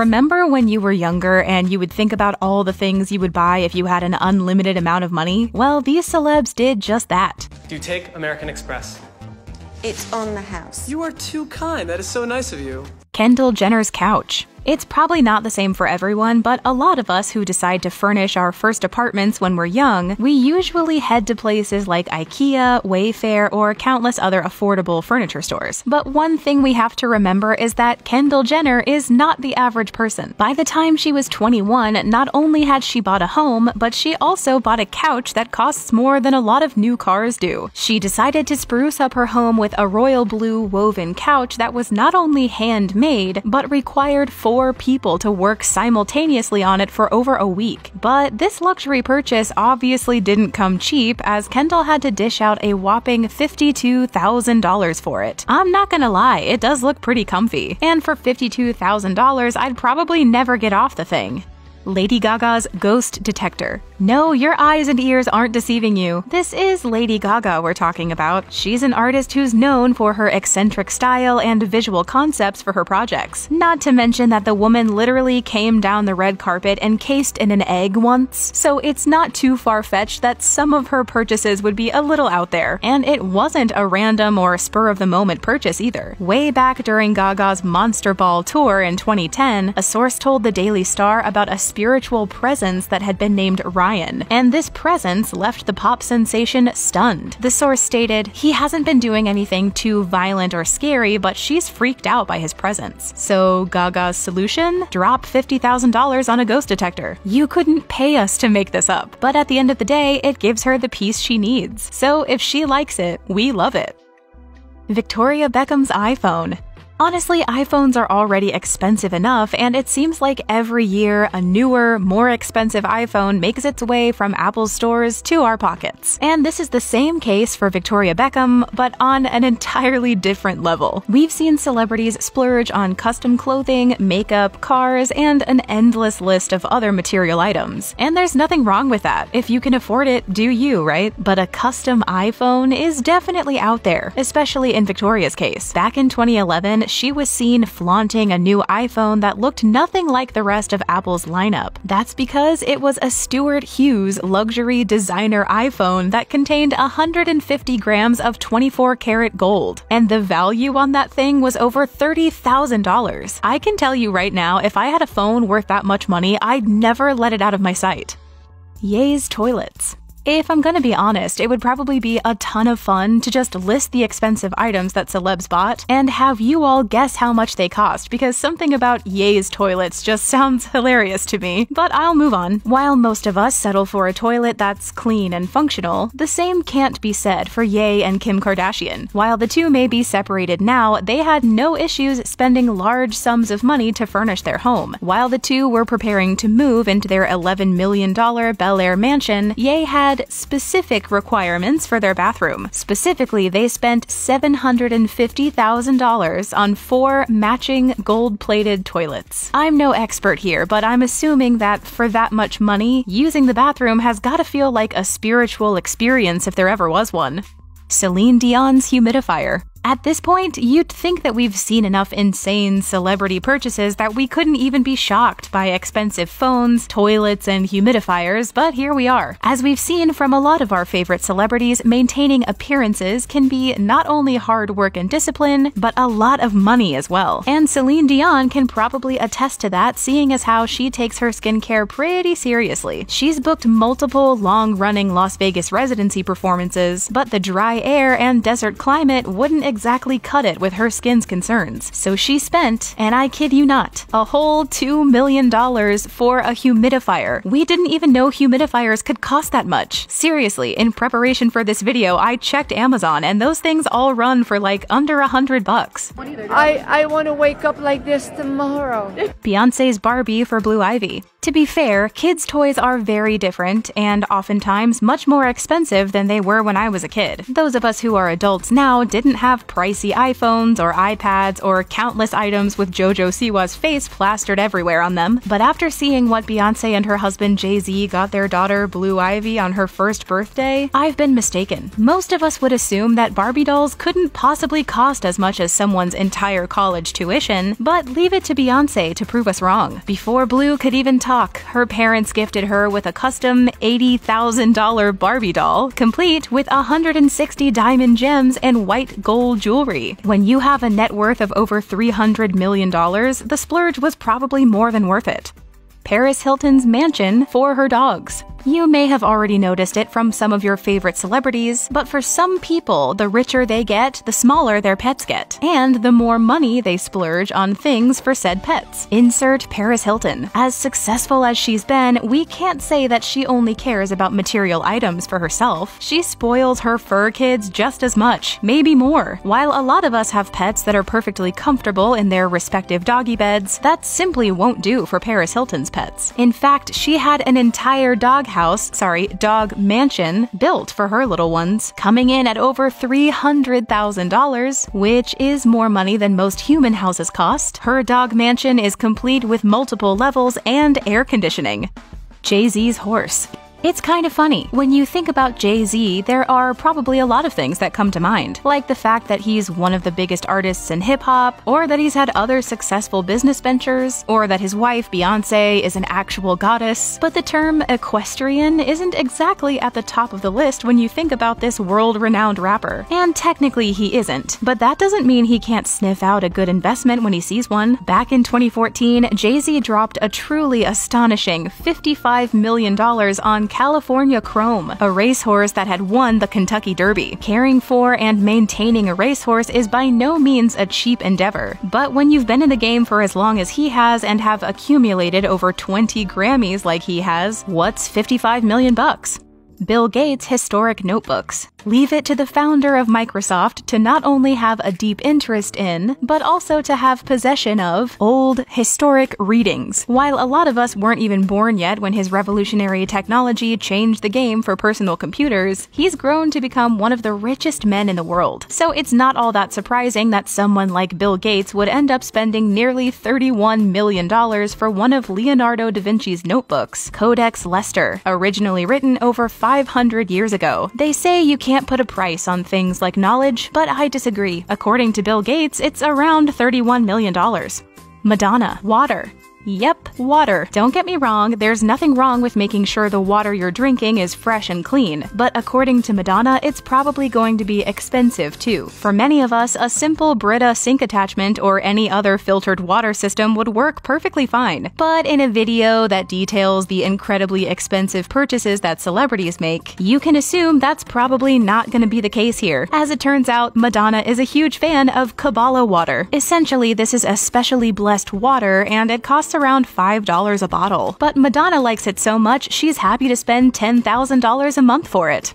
Remember when you were younger and you would think about all the things you would buy if you had an unlimited amount of money? Well, these celebs did just that. Do you take American Express? It's on the house. You are too kind. That is so nice of you. Kendall Jenner's couch. It's probably not the same for everyone, but a lot of us who decide to furnish our first apartments when we're young, we usually head to places like IKEA, Wayfair, or countless other affordable furniture stores. But one thing we have to remember is that Kendall Jenner is not the average person. By the time she was 21, not only had she bought a home, but she also bought a couch that costs more than a lot of new cars do. She decided to spruce up her home with a royal blue woven couch that was not only handmade, but required four four people to work simultaneously on it for over a week. But this luxury purchase obviously didn't come cheap, as Kendall had to dish out a whopping $52,000 for it. I'm not gonna lie, it does look pretty comfy. And for $52,000, I'd probably never get off the thing. Lady Gaga's Ghost Detector. No, your eyes and ears aren't deceiving you. This is Lady Gaga we're talking about. She's an artist who's known for her eccentric style and visual concepts for her projects. Not to mention that the woman literally came down the red carpet encased in an egg once, so it's not too far fetched that some of her purchases would be a little out there. And it wasn't a random or spur of the moment purchase either. Way back during Gaga's Monster Ball tour in 2010, a source told the Daily Star about a spiritual presence that had been named Ryan, and this presence left the pop sensation stunned. The source stated, He hasn't been doing anything too violent or scary, but she's freaked out by his presence. So, Gaga's solution? Drop $50,000 on a ghost detector. You couldn't pay us to make this up, but at the end of the day, it gives her the peace she needs. So, if she likes it, we love it. Victoria Beckham's iPhone. Honestly, iPhones are already expensive enough, and it seems like every year a newer, more expensive iPhone makes its way from Apple's stores to our pockets. And this is the same case for Victoria Beckham, but on an entirely different level. We've seen celebrities splurge on custom clothing, makeup, cars, and an endless list of other material items. And there's nothing wrong with that. If you can afford it, do you, right? But a custom iPhone is definitely out there, especially in Victoria's case. Back in 2011, she was seen flaunting a new iPhone that looked nothing like the rest of Apple's lineup. That's because it was a Stuart Hughes luxury designer iPhone that contained 150 grams of 24 karat gold, and the value on that thing was over $30,000. I can tell you right now, if I had a phone worth that much money, I'd never let it out of my sight. Ye's Toilets if I'm gonna be honest, it would probably be a ton of fun to just list the expensive items that celebs bought and have you all guess how much they cost because something about Ye's toilets just sounds hilarious to me. But I'll move on. While most of us settle for a toilet that's clean and functional, the same can't be said for Ye and Kim Kardashian. While the two may be separated now, they had no issues spending large sums of money to furnish their home. While the two were preparing to move into their $11 million Bel Air mansion, Ye had had specific requirements for their bathroom. Specifically, they spent $750,000 on four matching gold plated toilets. I'm no expert here, but I'm assuming that for that much money, using the bathroom has gotta feel like a spiritual experience if there ever was one. Celine Dion's humidifier. At this point, you'd think that we've seen enough insane celebrity purchases that we couldn't even be shocked by expensive phones, toilets, and humidifiers, but here we are. As we've seen from a lot of our favorite celebrities, maintaining appearances can be not only hard work and discipline, but a lot of money as well. And Celine Dion can probably attest to that, seeing as how she takes her skincare pretty seriously. She's booked multiple long running Las Vegas residency performances, but the dry air and desert climate wouldn't exactly cut it with her skin's concerns. So she spent, and I kid you not, a whole $2 million for a humidifier. We didn't even know humidifiers could cost that much. Seriously, in preparation for this video, I checked Amazon and those things all run for like under a hundred bucks. I, I want to wake up like this tomorrow. Beyonce's Barbie for Blue Ivy. To be fair, kids' toys are very different and oftentimes much more expensive than they were when I was a kid. Those of us who are adults now didn't have have pricey iPhones or iPads or countless items with JoJo Siwa's face plastered everywhere on them. But after seeing what Beyonce and her husband Jay Z got their daughter Blue Ivy on her first birthday, I've been mistaken. Most of us would assume that Barbie dolls couldn't possibly cost as much as someone's entire college tuition, but leave it to Beyonce to prove us wrong. Before Blue could even talk, her parents gifted her with a custom $80,000 Barbie doll, complete with 160 diamond gems and white gold cool jewelry. When you have a net worth of over $300 million, the splurge was probably more than worth it. Paris Hilton's mansion for her dogs. You may have already noticed it from some of your favorite celebrities, but for some people, the richer they get, the smaller their pets get, and the more money they splurge on things for said pets. Insert Paris Hilton. As successful as she's been, we can't say that she only cares about material items for herself. She spoils her fur kids just as much, maybe more. While a lot of us have pets that are perfectly comfortable in their respective doggy beds, that simply won't do for Paris Hilton's pets. In fact, she had an entire dog house, sorry, dog mansion built for her little ones, coming in at over $300,000, which is more money than most human houses cost. Her dog mansion is complete with multiple levels and air conditioning. Jay Z's horse. It's kind of funny. When you think about Jay Z, there are probably a lot of things that come to mind, like the fact that he's one of the biggest artists in hip hop, or that he's had other successful business ventures, or that his wife, Beyonce, is an actual goddess. But the term equestrian isn't exactly at the top of the list when you think about this world renowned rapper. And technically, he isn't. But that doesn't mean he can't sniff out a good investment when he sees one. Back in 2014, Jay Z dropped a truly astonishing $55 million on California Chrome, a racehorse that had won the Kentucky Derby. Caring for and maintaining a racehorse is by no means a cheap endeavor, but when you've been in the game for as long as he has and have accumulated over 20 Grammys like he has, what's 55 million bucks? Bill Gates' historic notebooks. Leave it to the founder of Microsoft to not only have a deep interest in, but also to have possession of old, historic readings. While a lot of us weren't even born yet when his revolutionary technology changed the game for personal computers, he's grown to become one of the richest men in the world. So it's not all that surprising that someone like Bill Gates would end up spending nearly $31 million for one of Leonardo da Vinci's notebooks, Codex Lester, originally written over 500 years ago. They say you can't can't put a price on things like knowledge, but I disagree. According to Bill Gates, it's around $31 million. Madonna, water. Yep, water. Don't get me wrong, there's nothing wrong with making sure the water you're drinking is fresh and clean, but according to Madonna, it's probably going to be expensive too. For many of us, a simple Brita sink attachment or any other filtered water system would work perfectly fine. But in a video that details the incredibly expensive purchases that celebrities make, you can assume that's probably not going to be the case here. As it turns out, Madonna is a huge fan of Kabbalah water. Essentially, this is a specially blessed water and it costs costs around $5 a bottle. But Madonna likes it so much, she's happy to spend $10,000 a month for it.